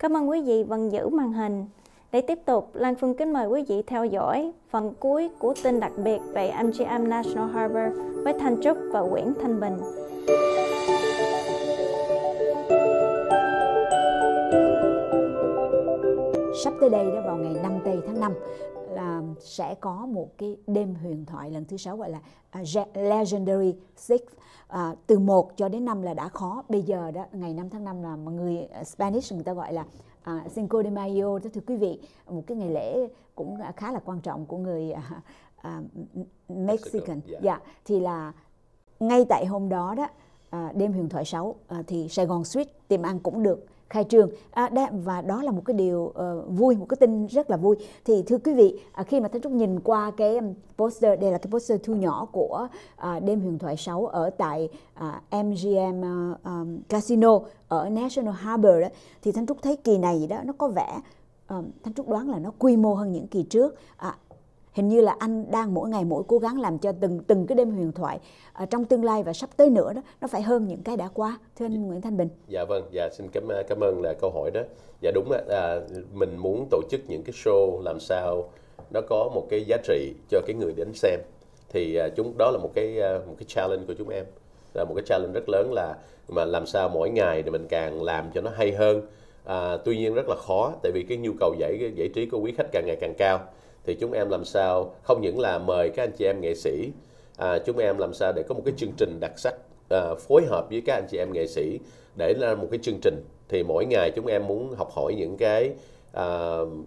Cảm ơn quý vị vẫn giữ màn hình. Để tiếp tục, Lan Phương kính mời quý vị theo dõi phần cuối của tin đặc biệt về MGM National Harbor với Thanh Trúc và Nguyễn Thanh Bình. Sắp tới đây đó vào ngày 5 tây tháng 5 à, sẽ có một cái đêm huyền thoại lần thứ sáu gọi là à, Legendary Six à, từ 1 cho đến 5 là đã khó bây giờ đó ngày 5 tháng 5 là mọi người à, Spanish người ta gọi là à, Cinco de Mayo đó thưa quý vị một cái ngày lễ cũng khá là quan trọng của người à, à, Mexican dạ yeah. Dạ, thì là ngay tại hôm đó đó à, đêm huyền thoại 6 à, thì Sài Gòn Street tìm ăn cũng được khai trường à, đã, và đó là một cái điều uh, vui một cái tin rất là vui thì thưa quý vị à, khi mà thanh trúc nhìn qua cái poster đây là cái poster thu nhỏ của à, đêm huyền thoại 6 ở tại à, MGM à, um, Casino ở National Harbor đó thì thanh trúc thấy kỳ này đó nó có vẻ à, thanh trúc đoán là nó quy mô hơn những kỳ trước à, hình như là anh đang mỗi ngày mỗi cố gắng làm cho từng từng cái đêm huyền thoại ở ờ, trong tương lai và sắp tới nữa đó nó phải hơn những cái đã qua thưa anh dạ. Nguyễn Thanh Bình dạ vâng dạ xin cảm cảm ơn là câu hỏi đó dạ đúng là mình muốn tổ chức những cái show làm sao nó có một cái giá trị cho cái người đến xem thì à, chúng đó là một cái à, một cái challenge của chúng em là một cái challenge rất lớn là mà làm sao mỗi ngày thì mình càng làm cho nó hay hơn à, tuy nhiên rất là khó tại vì cái nhu cầu giải giải trí của quý khách càng ngày càng cao thì chúng em làm sao không những là mời các anh chị em nghệ sĩ à, chúng em làm sao để có một cái chương trình đặc sắc à, phối hợp với các anh chị em nghệ sĩ để ra một cái chương trình thì mỗi ngày chúng em muốn học hỏi những cái à,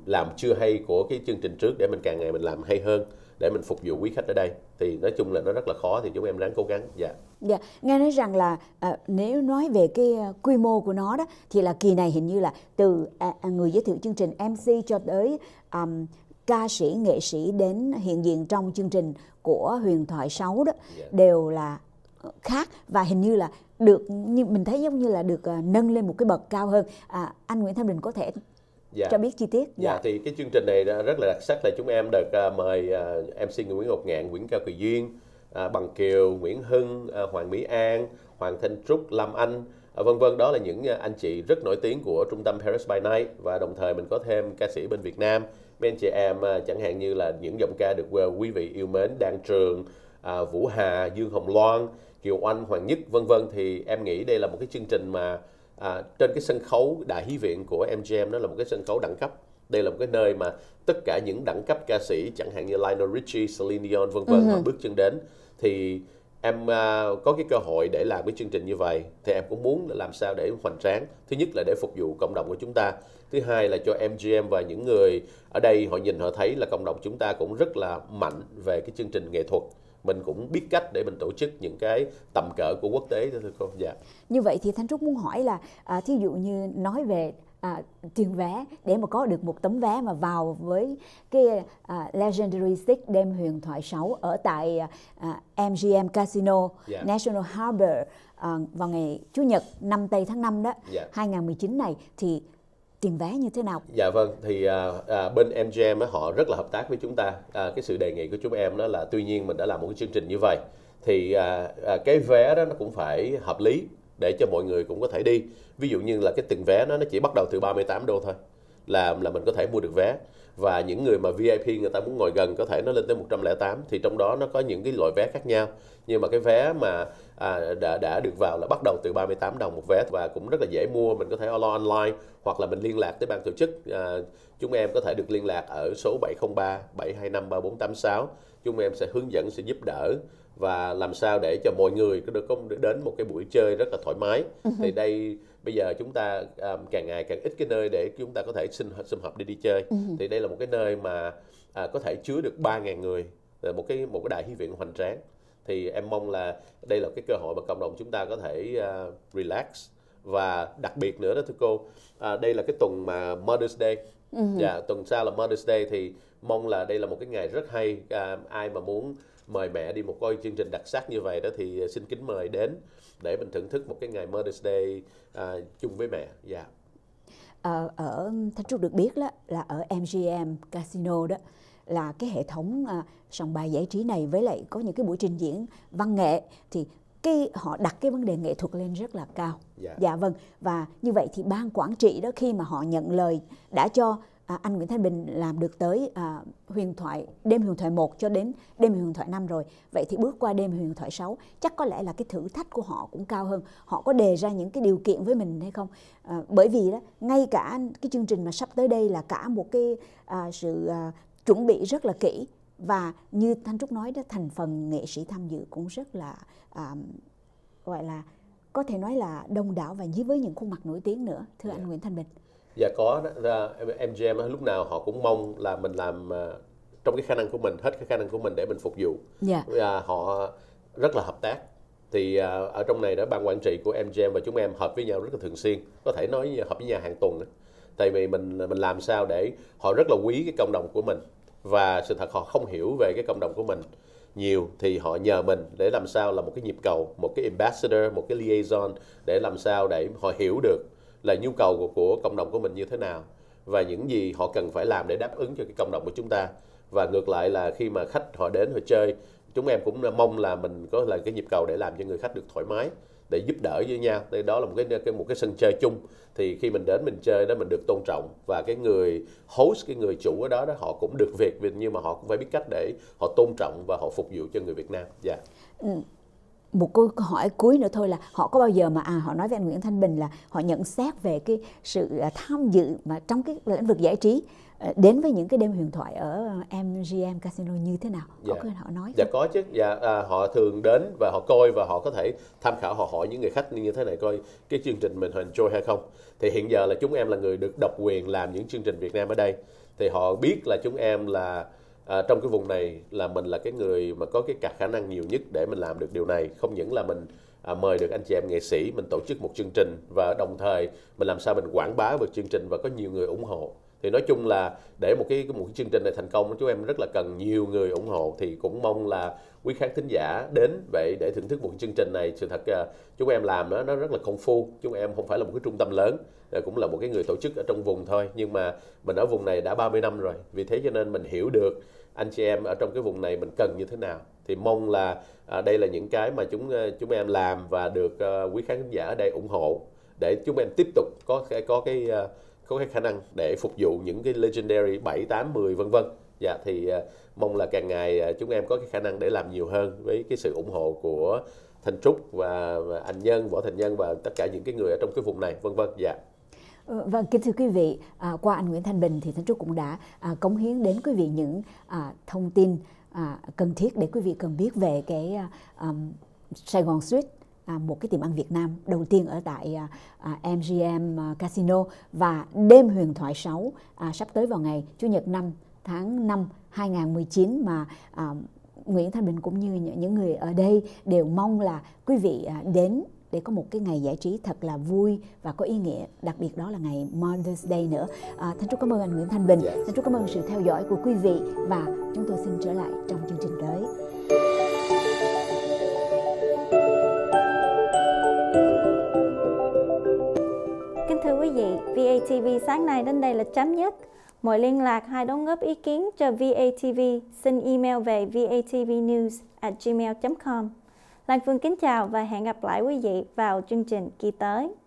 làm chưa hay của cái chương trình trước để mình càng ngày mình làm hay hơn để mình phục vụ quý khách ở đây thì nói chung là nó rất là khó thì chúng em ráng cố gắng dạ dạ nghe nói rằng là à, nếu nói về cái à, quy mô của nó đó thì là kỳ này hình như là từ à, à người giới thiệu chương trình MC cho tới um, ca sĩ nghệ sĩ đến hiện diện trong chương trình của huyền thoại 6 đó yeah. Dạ. đều là ờ, khác và hình như là được như mình thấy giống như là được ờ, nâng lên một cái bậc cao hơn à, anh Nguyễn Thanh Bình có thể dạ. cho biết chi tiết dạ. dạ thì cái chương trình này rất là đặc sắc là chúng em được uh, mời uh, à, MC Nguyễn Ngọc Ngạn Nguyễn Cao Kỳ Duyên uh, Bằng Kiều Nguyễn Hưng uh, Hoàng Mỹ An Hoàng Thanh Trúc Lâm Anh À, vân vân đó là những à, anh chị rất nổi tiếng của trung tâm Paris by Night và đồng thời mình có thêm ca sĩ bên Việt Nam bên chị em à, chẳng hạn như là những giọng ca được quý vị yêu mến Đan Trường Vũ Hà Dương Hồng Loan Kiều Oanh Hoàng Nhất vân vân thì em nghĩ đây là một cái chương trình mà à, trên cái sân khấu đại hí viện của MGM đó là một cái sân khấu đẳng cấp đây là một cái nơi mà tất cả những đẳng cấp ca sĩ chẳng hạn như Lionel Richie, Celine Dion vân vân uh-huh. bước chân đến thì em à, có cái cơ hội để làm cái chương trình như vậy thì em cũng muốn làm sao để hoành tráng thứ nhất là để phục vụ cộng đồng của chúng ta thứ hai là cho mgm và những người ở đây họ nhìn họ thấy là cộng đồng chúng ta cũng rất là mạnh về cái chương trình nghệ thuật mình cũng biết cách để mình tổ chức những cái tầm cỡ của quốc tế thưa cô dạ như vậy thì thanh trúc muốn hỏi là à, thí dụ như nói về à, tiền vé để mà có được một tấm vé mà vào với cái à, Legendary Six đêm huyền thoại 6 ở tại à, MGM Casino yeah. Dạ. National Harbor à, vào ngày Chủ nhật 5 tây tháng 5 đó yeah. Dạ. 2019 này thì tiền vé như thế nào? Dạ vâng, thì à, à, bên MGM á, họ rất là hợp tác với chúng ta. À, cái sự đề nghị của chúng em đó là tuy nhiên mình đã làm một cái chương trình như vậy thì à, à, cái vé đó nó cũng phải hợp lý để cho mọi người cũng có thể đi ví dụ như là cái từng vé nó nó chỉ bắt đầu từ 38 đô thôi là là mình có thể mua được vé và những người mà VIP người ta muốn ngồi gần có thể nó lên tới 108 thì trong đó nó có những cái loại vé khác nhau nhưng mà cái vé mà à, đã đã được vào là bắt đầu từ 38 đồng một vé và cũng rất là dễ mua mình có thể alo online hoặc là mình liên lạc tới ban tổ chức à, chúng em có thể được liên lạc ở số 703 725 3486 chúng em sẽ hướng dẫn sẽ giúp đỡ và làm sao để cho mọi người có được có đến một cái buổi chơi rất là thoải mái ừ thì đây bây giờ chúng ta um, càng ngày càng ít cái nơi để chúng ta có thể sinh sum hợp đi đi chơi ừ thì đây là một cái nơi mà à, có thể chứa được 3.000 người à, một cái một cái đại hy viện hoành tráng thì em mong là đây là cái cơ hội mà cộng đồng chúng ta có thể uh, relax và đặc biệt nữa đó thưa cô à, đây là cái tuần mà Mother's Day uh-huh. Ừ yeah, dạ, tuần sau là Mother's Day thì mong là đây là một cái ngày rất hay à, ai mà muốn mời mẹ đi một coi chương trình đặc sắc như vậy đó thì xin kính mời đến để mình thưởng thức một cái ngày Mother's Day à, chung với mẹ. Dạ. Yeah. Ờ, à, ở Thanh Trúc được biết đó, là ở MGM Casino đó là cái hệ thống à, sòng bài giải trí này với lại có những cái buổi trình diễn văn nghệ thì cái họ đặt cái vấn đề nghệ thuật lên rất là cao. Dạ. dạ vâng và như vậy thì ban quản trị đó khi mà họ nhận lời đã cho à, anh Nguyễn Thanh Bình làm được tới à, huyền thoại đêm huyền thoại 1 cho đến đêm huyền thoại 5 rồi. Vậy thì bước qua đêm huyền thoại 6 chắc có lẽ là cái thử thách của họ cũng cao hơn. Họ có đề ra những cái điều kiện với mình hay không? À, bởi vì đó ngay cả cái chương trình mà sắp tới đây là cả một cái à, sự à, chuẩn bị rất là kỹ và như Thanh Trúc nói đó thành phần nghệ sĩ tham dự cũng rất là à, gọi là có thể nói là đông đảo và với những khuôn mặt nổi tiếng nữa thưa yeah. anh dạ. Nguyễn Thanh Bình dạ có đó. mgm lúc nào họ cũng mong là mình làm à, trong cái khả năng của mình hết cái khả năng của mình để mình phục vụ dạ. à, họ rất là hợp tác thì à, ở trong này đó ban quản trị của MGM và chúng em hợp với nhau rất là thường xuyên có thể nói hợp với nhà hàng tuần đó. tại vì mình à, mình làm sao để họ rất là quý cái cộng đồng của mình và sự thật họ không hiểu về cái cộng đồng của mình nhiều thì họ nhờ mình để làm sao là một cái nhịp cầu một cái ambassador một cái liaison để làm sao để họ hiểu được là nhu cầu của, của cộng đồng của mình như thế nào và những gì họ cần phải làm để đáp ứng cho cái cộng đồng của chúng ta và ngược lại là khi mà khách họ đến họ chơi chúng em cũng mong là mình có là cái nhịp cầu để làm cho người khách được thoải mái để giúp đỡ với nhau đây đó là một cái, cái một cái sân chơi chung thì khi mình đến mình chơi đó mình được tôn trọng và cái người host cái người chủ ở đó đó họ cũng được việc nhưng mà họ cũng phải biết cách để họ tôn trọng và họ phục vụ cho người Việt Nam. Dạ. Yeah. Ừ một câu hỏi cuối nữa thôi là họ có bao giờ mà à họ nói với anh Nguyễn Thanh Bình là họ nhận xét về cái sự à, tham dự mà trong cái lĩnh vực giải trí ờ, đến với những cái đêm huyền thoại ở MGM Casino như thế nào? Dạ. Có họ nói. Dạ có chứ. Dạ à, họ thường đến và họ coi và họ có thể tham khảo họ hỏi những người khách như thế này coi cái chương trình mình hình trôi hay không. Thì hiện giờ là chúng em là người được độc quyền làm những chương trình Việt Nam ở đây. Thì họ biết là chúng em là à, trong cái vùng này là mình là cái người mà có cái cả khả năng nhiều nhất để mình làm được điều này không những là mình à, mời được anh chị em nghệ sĩ mình tổ chức một chương trình và đồng thời mình làm sao mình quảng bá về chương trình và có nhiều người ủng hộ thì nói chung là để một cái một cái chương trình này thành công chúng em rất là cần nhiều người ủng hộ thì cũng mong là quý khán thính giả đến vậy để thưởng thức một cái chương trình này sự thật à, chúng em làm nó nó rất là công phu chúng em không phải là một cái trung tâm lớn à, cũng là một cái người tổ chức ở trong vùng thôi nhưng mà mình ở vùng này đã 30 năm rồi vì thế cho nên mình hiểu được anh chị em ở trong cái vùng này mình cần như thế nào thì mong là à, đây là những cái mà chúng chúng em làm và được quý khán giả ở đây ủng hộ để chúng em tiếp tục có có cái có cái khả năng để phục vụ những cái legendary 7, 8, 10 vân vân. Dạ thì à, mong là càng ngày à, chúng em có cái khả năng để làm nhiều hơn với cái sự ủng hộ của Thành Trúc và anh Nhân, Võ Thành Nhân và tất cả những cái người ở trong cái vùng này vân vân. Dạ. Ờ, vâng, kính thưa quý vị, à, qua anh Nguyễn Thanh Bình thì Thánh Trúc cũng đã à, cống hiến đến quý vị những à, thông tin à, cần thiết để quý vị cần biết về cái à, um, Sài Gòn Suite À, một cái tiệm ăn Việt Nam đầu tiên ở tại MGM à, à, Casino và đêm huyền thoại 6 sắp tới vào ngày Chủ nhật 5 tháng 5 2019 mà Nguyễn Thanh Bình cũng như những người ở đây đều mong là quý vị đến để có một cái ngày giải trí thật là vui và có ý nghĩa đặc biệt đó là ngày Mother's Day nữa à, Thanh Trúc cảm ơn anh Nguyễn Thanh Bình yes. Dạ. Thanh Trúc cảm ơn sự theo dõi của quý vị và chúng tôi xin trở lại trong chương trình tới vị, VATV sáng nay đến đây là chấm dứt. Mọi liên lạc hay đóng góp ý kiến cho VATV xin email về vatvnews@gmail.com. Lan Phương kính chào và hẹn gặp lại quý vị vào chương trình kỳ tới.